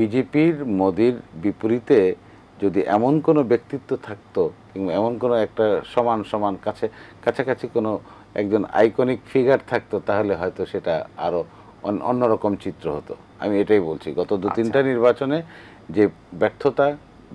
বিজেপির মোদির বিপরীতে যদি এমন কোনো ব্যক্তিত্ব থাকতো কিংবা এমন কোনো একটা সমান সমান কাছে কাছাকাছি কোনো একজন আইকনিক ফিগার থাকতো তাহলে হয়তো সেটা আরও অন্যরকম চিত্র হতো আমি এটাই বলছি গত দু তিনটা আচ্ছা। নির্বাচনে যে ব্যর্থতা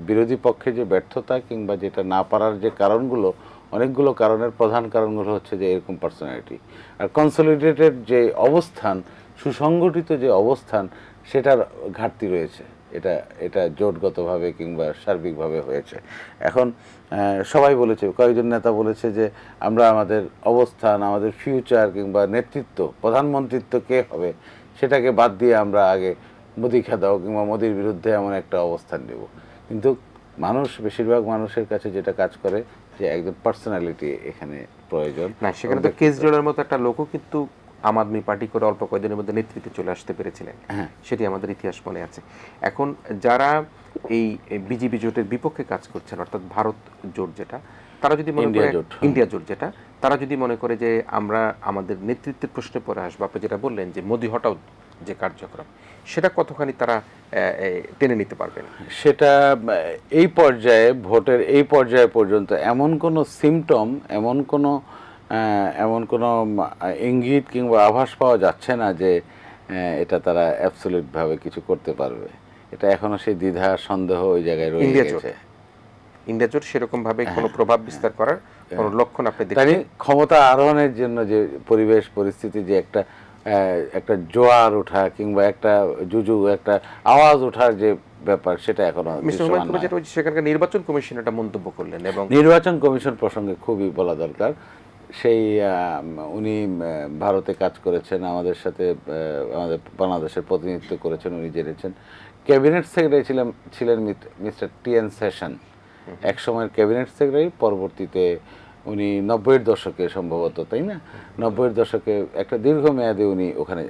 বিরোধী পক্ষে যে ব্যর্থতা কিংবা যেটা না পারার যে কারণগুলো অনেকগুলো কারণের প্রধান কারণগুলো হচ্ছে যে এরকম পার্সোনালিটি আর কনসলিডেটেড যে অবস্থান সুসংগঠিত যে অবস্থান সেটার ঘাটতি রয়েছে এটা এটা জোটগতভাবে কিংবা সার্বিকভাবে হয়েছে এখন সবাই বলেছে কয়েকজন নেতা বলেছে যে আমরা আমাদের অবস্থান আমাদের ফিউচার কিংবা নেতৃত্ব প্রধানমন্ত্রিত্ব কে হবে সেটাকে বাদ দিয়ে আমরা আগে মোদিখা দাও কিংবা মোদির বিরুদ্ধে এমন একটা অবস্থান নেব কিন্তু মানুষ বেশিরভাগ মানুষের কাছে যেটা কাজ করে যে একজন পার্সোনালিটি এখানে প্রয়োজন না সেখানে তো কেজরিওয়ালের মতো একটা লোকও কিন্তু আম আদমি পার্টি করে অল্প কয়েকদিনের মধ্যে নেতৃত্বে চলে আসতে পেরেছিলেন হ্যাঁ। সেটি আমাদের ইতিহাস মনে আছে এখন যারা এই বিজেপি জোটের বিপক্ষে কাজ করছেন অর্থাৎ ভারত জোট যেটা তারা যদি মনে করে ইন্ডিয়া জোট যেটা তারা যদি মনে করে যে আমরা আমাদের নেতৃত্বের প্রশ্নে পরে আসবো আপনি যেটা বললেন যে মোদি হটাও যে কার্যক্রম সেটা কতখানি তারা টেনে নিতে পারবেন সেটা এই পর্যায়ে ভোটের এই পর্যায়ে পর্যন্ত এমন কোনো সিমটম এমন কোনো এমন কোনো ইঙ্গিত কিংবা আভাস পাওয়া যাচ্ছে না যে এটা তারা অ্যাবসোলিটভাবে কিছু করতে পারবে এটা এখনও সেই দ্বিধা সন্দেহ ওই জায়গায় রয়ে গেছে ইন্ডিয়া জোট সেরকমভাবে হ্যাঁ। কোনো প্রভাব বিস্তার করার হ্যাঁ। কোনো লক্ষণ আপনি দেখেন ক্ষমতা আরোহণের জন্য যে পরিবেশ পরিস্থিতি যে একটা একটা জোয়ার ওঠা কিংবা একটা জুজু একটা আওয়াজ ওঠার যে ব্যাপার সেটা এখনো সেখানকার নির্বাচন কমিশন এটা মন্তব্য করলেন এবং নির্বাচন কমিশন প্রসঙ্গে খুবই বলা দরকার সেই উনি ভারতে কাজ করেছেন আমাদের সাথে আমাদের বাংলাদেশের প্রতিনিধিত্ব করেছেন উনি জেনেছেন ক্যাবিনেট সেক্রেটারি ছিলেন ছিলেন মিস্টার টি এন সেশন এক সময়ের ক্যাবিনেট সেক্রেটারি পরবর্তীতে উনি নব্বইয়ের দশকে সম্ভবত তাই না নব্বইয়ের দশকে একটা মেয়াদে উনি ওখানে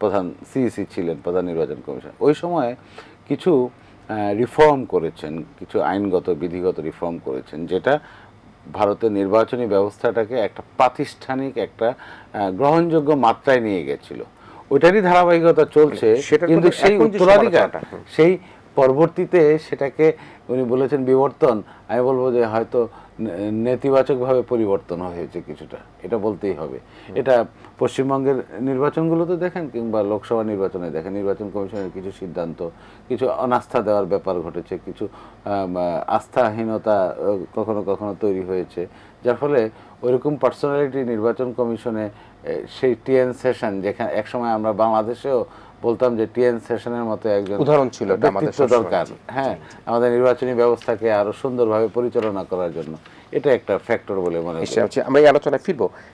প্রধান সিইসি ছিলেন প্রধান নির্বাচন কমিশন ওই সময় কিছু রিফর্ম করেছেন কিছু আইনগত বিধিগত রিফর্ম করেছেন যেটা ভারতের নির্বাচনী ব্যবস্থাটাকে একটা প্রাতিষ্ঠানিক একটা গ্রহণযোগ্য মাত্রায় নিয়ে গেছিল ওইটারই ধারাবাহিকতা চলছে কিন্তু সেই উত্তরাধিকারটা সেই পরবর্তীতে সেটাকে উনি বলেছেন বিবর্তন আমি বলবো যে হয়তো নেতিবাচকভাবে পরিবর্তন হয়েছে কিছুটা এটা বলতেই হবে এটা পশ্চিমবঙ্গের নির্বাচনগুলোতে দেখেন কিংবা লোকসভা নির্বাচনে দেখেন নির্বাচন কমিশনের কিছু সিদ্ধান্ত কিছু অনাস্থা দেওয়ার ব্যাপার ঘটেছে কিছু আস্থাহীনতা কখনো কখনো তৈরি হয়েছে যার ফলে ওইরকম পার্সোনালিটি নির্বাচন কমিশনে সেই টিএন সেশন যেখানে একসময় আমরা বাংলাদেশেও বলতাম যে টিএন সেশনের মতো একজন উদাহরণ ছিল ব্যক্তিত্ব দরকার হ্যাঁ আমাদের নির্বাচনী ব্যবস্থাকে আরো সুন্দরভাবে পরিচালনা করার জন্য এটা একটা ফ্যাক্টর বলে মনে হচ্ছে আমরা এই আলোচনায় ফিরবো